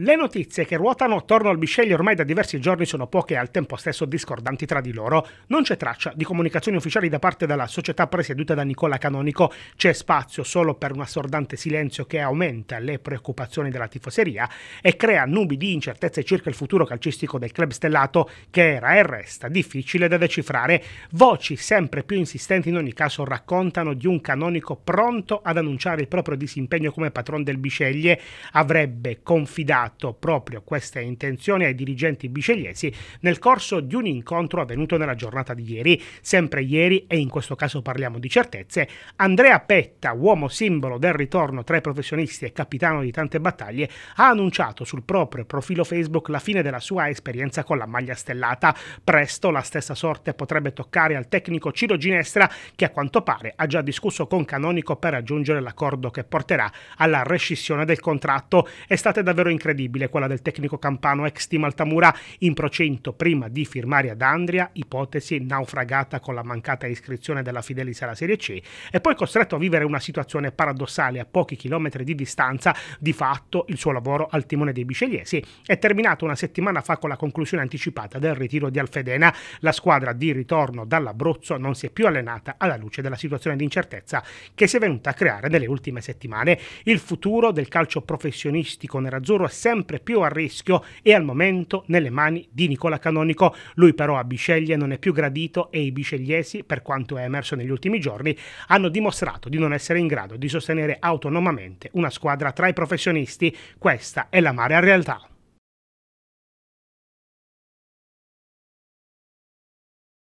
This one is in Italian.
Le notizie che ruotano attorno al Bisceglie ormai da diversi giorni sono poche e al tempo stesso discordanti tra di loro. Non c'è traccia di comunicazioni ufficiali da parte della società presieduta da Nicola Canonico, c'è spazio solo per un assordante silenzio che aumenta le preoccupazioni della tifoseria e crea nubi di incertezze circa il futuro calcistico del club stellato che era e resta difficile da decifrare. Voci sempre più insistenti in ogni caso raccontano di un Canonico pronto ad annunciare il proprio disimpegno come patron del Bisceglie, avrebbe confidato fatto proprio queste intenzioni ai dirigenti bicegliesi nel corso di un incontro avvenuto nella giornata di ieri. Sempre ieri, e in questo caso parliamo di certezze, Andrea Petta, uomo simbolo del ritorno tra i professionisti e capitano di tante battaglie, ha annunciato sul proprio profilo Facebook la fine della sua esperienza con la maglia stellata. Presto la stessa sorte potrebbe toccare al tecnico Ciro Ginestra che a quanto pare ha già discusso con Canonico per raggiungere l'accordo che porterà alla rescissione del contratto. È stata davvero incredibile incredibile, quella del tecnico campano ex team Altamura in procento prima di firmare ad Andria, ipotesi naufragata con la mancata iscrizione della Fidelis alla Serie C, e poi costretto a vivere una situazione paradossale a pochi chilometri di distanza, di fatto il suo lavoro al timone dei bicelliesi è terminato una settimana fa con la conclusione anticipata del ritiro di Alfedena. La squadra di ritorno dall'Abruzzo non si è più allenata alla luce della situazione di incertezza che si è venuta a creare nelle ultime settimane. Il futuro del calcio professionistico nerazzurro è sempre più a rischio e al momento nelle mani di Nicola Canonico. Lui però a Bisceglie non è più gradito e i biscegliesi, per quanto è emerso negli ultimi giorni, hanno dimostrato di non essere in grado di sostenere autonomamente una squadra tra i professionisti. Questa è la marea realtà.